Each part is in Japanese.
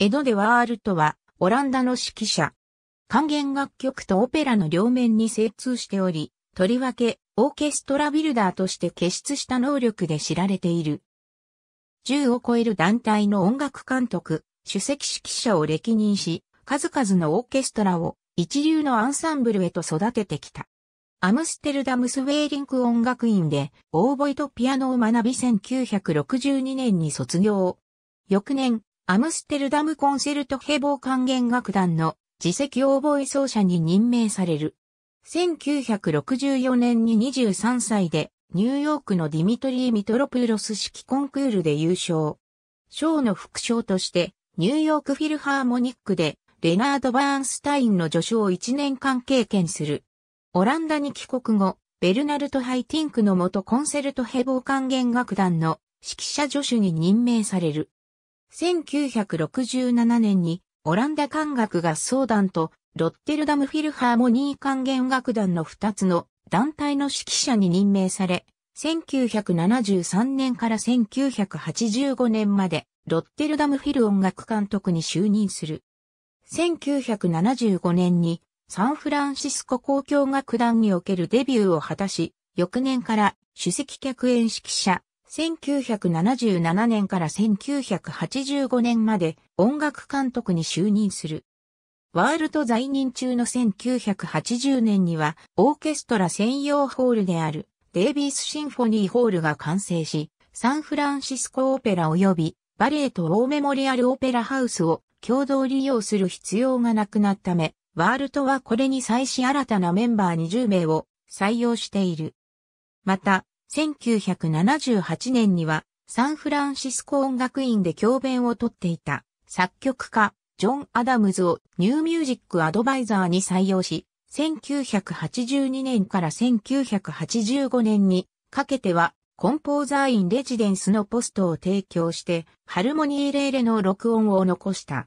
エド・デ・ワールとは、オランダの指揮者。管弦楽曲とオペラの両面に精通しており、とりわけ、オーケストラビルダーとして結出した能力で知られている。10を超える団体の音楽監督、主席指揮者を歴任し、数々のオーケストラを一流のアンサンブルへと育ててきた。アムステルダムスウェーリンク音楽院で、オーボイとピアノを学び1962年に卒業。翌年、アムステルダムコンセルトヘボー管弦楽団の自責オーボエ奏者に任命される。1964年に23歳でニューヨークのディミトリー・ミトロプーロス式コンクールで優勝。賞の副賞としてニューヨークフィルハーモニックでレナード・バーンスタインの助賞を1年間経験する。オランダに帰国後、ベルナルト・ハイティンクの元コンセルトヘボー管弦楽団の指揮者助手に任命される。1967年にオランダ管楽合奏団とロッテルダムフィルハーモニー管弦楽団の2つの団体の指揮者に任命され、1973年から1985年までロッテルダムフィル音楽監督に就任する。1975年にサンフランシスコ交響楽団におけるデビューを果たし、翌年から首席客演指揮者、1977年から1985年まで音楽監督に就任する。ワールド在任中の1980年にはオーケストラ専用ホールであるデイビースシンフォニーホールが完成し、サンフランシスコオペラ及びバレエとオーメモリアルオペラハウスを共同利用する必要がなくなったため、ワールドはこれに際し新たなメンバー20名を採用している。また、1978年にはサンフランシスコ音楽院で教鞭をとっていた作曲家ジョン・アダムズをニューミュージックアドバイザーに採用し、1982年から1985年にかけてはコンポーザーインレジデンスのポストを提供してハルモニーレーレの録音を残した。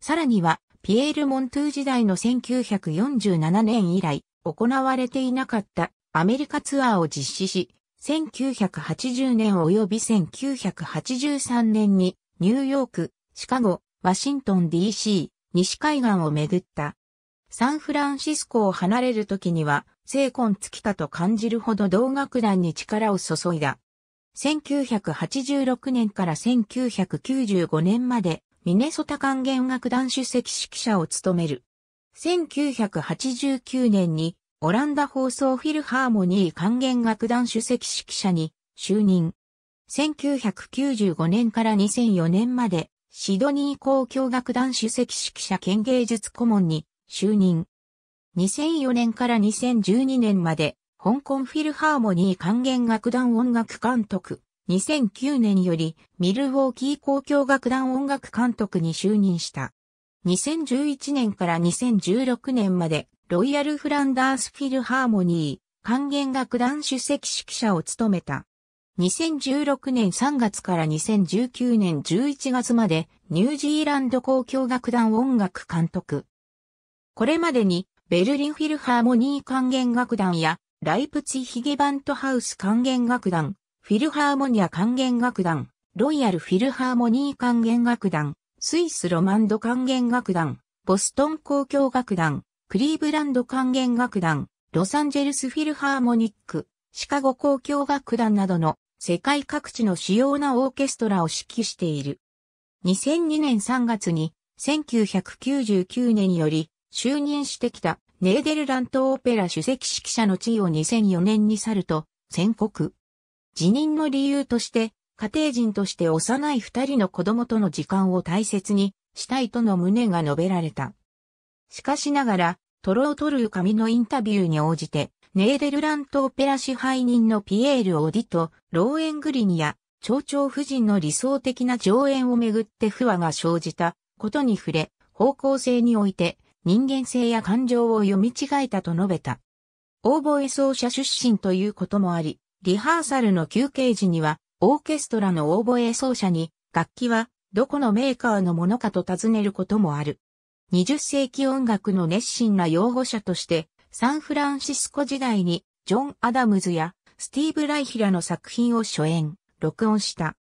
さらにはピエール・モントゥ時代の1947年以来行われていなかったアメリカツアーを実施し、1980年及び1983年にニューヨーク、シカゴ、ワシントン DC、西海岸を巡った。サンフランシスコを離れる時には、精魂尽きたと感じるほど同楽団に力を注いだ。1986年から1995年まで、ミネソタ管弦楽団主席指揮者を務める。1989年にオランダ放送フィルハーモニー管弦楽団主席指揮者に就任。1995年から2004年までシドニー交響楽団主席指揮者兼芸術顧問に就任。2004年から2012年まで香港フィルハーモニー管弦楽団音楽監督。2009年よりミルウォーキー交響楽団音楽監督に就任した。2011年から2016年までロイヤル・フランダース・フィルハーモニー、管弦楽団主席指揮者を務めた。2016年3月から2019年11月までニュージーランド交響楽団音楽監督。これまでにベルリンフィルハーモニー管弦楽団やライプツィヒゲバントハウス管弦楽団、フィルハーモニア管弦楽団、ロイヤルフィルハーモニー管弦楽団、スイスロマンド管弦楽団、ボストン交響楽団、クリーブランド管弦楽団、ロサンゼルスフィルハーモニック、シカゴ交響楽団などの世界各地の主要なオーケストラを指揮している。2002年3月に1999年より就任してきたネーデルラントオペラ主席指揮者の地位を2004年に去ると宣告。辞任の理由として家庭人として幼い二人の子供との時間を大切にしたいとの旨が述べられた。しかしながら、トロートルー紙のインタビューに応じて、ネーデルラントオペラ支配人のピエール・オディと、ローエングリニや、町長夫人の理想的な上演をめぐって不和が生じたことに触れ、方向性において人間性や感情を読み違えたと述べた。オーボエ奏者出身ということもあり、リハーサルの休憩時には、オーケストラのオーボエ奏者に、楽器はどこのメーカーのものかと尋ねることもある。20世紀音楽の熱心な擁護者として、サンフランシスコ時代にジョン・アダムズやスティーブ・ライヒラの作品を初演、録音した。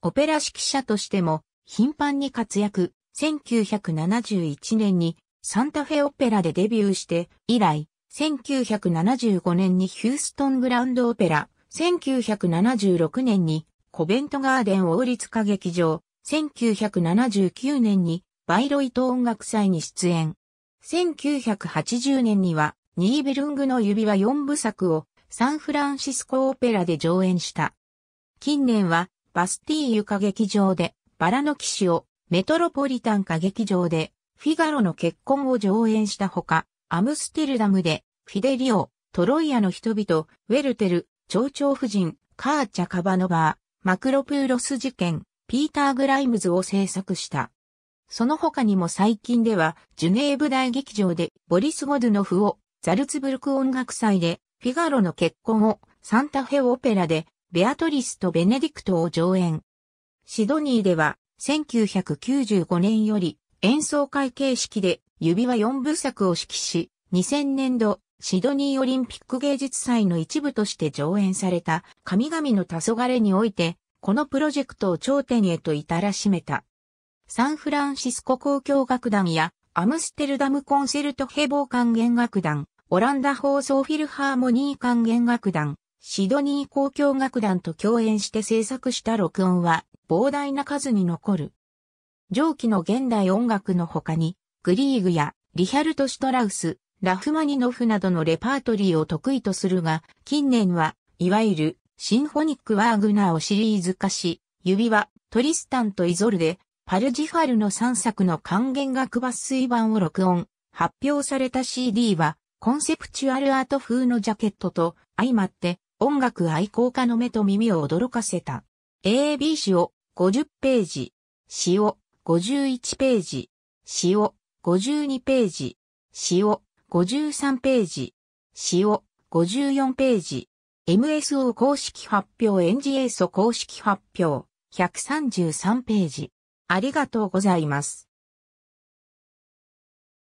オペラ指揮者としても頻繁に活躍、1971年にサンタフェオペラでデビューして、以来、1975年にヒューストングランドオペラ、1976年にコベントガーデン王立歌劇場、1979年にバイロイト音楽祭に出演。1980年には、ニーベルングの指輪4部作をサンフランシスコオペラで上演した。近年は、バスティーユ歌劇場で、バラの騎士を、メトロポリタン歌劇場で、フィガロの結婚を上演したほか、アムステルダムで、フィデリオ、トロイアの人々、ウェルテル、蝶々夫人、カーチャ・カバノバー、マクロプーロス事件、ピーター・グライムズを制作した。その他にも最近では、ジュネーブ大劇場でボリス・ゴドゥノフを、ザルツブルク音楽祭で、フィガロの結婚を、サンタフェオペラで、ベアトリスとベネディクトを上演。シドニーでは、1995年より、演奏会形式で、指輪4部作を指揮し、2000年度、シドニーオリンピック芸術祭の一部として上演された、神々の黄昏において、このプロジェクトを頂点へと至らしめた。サンフランシスコ交響楽団やアムステルダムコンセルトヘボー管弦楽団、オランダ放送フィルハーモニー管弦楽団、シドニー交響楽団と共演して制作した録音は膨大な数に残る。上記の現代音楽の他に、グリーグやリヒャルト・シュトラウス、ラフマニノフなどのレパートリーを得意とするが、近年はいわゆるシンフォニック・ワーグナーをシリーズ化し、指輪、トリスタンとイゾルデ、パルジファルの3作の還元楽抜粋版を録音、発表された CD は、コンセプチュアルアート風のジャケットと相まって音楽愛好家の目と耳を驚かせた。AB 詩を50ページ、詩を51ページ、詩を52ページ、詩を53ページ、詩を54ページ、MSO 公式発表 NGS 公式発表133ページ。ありがとうございます。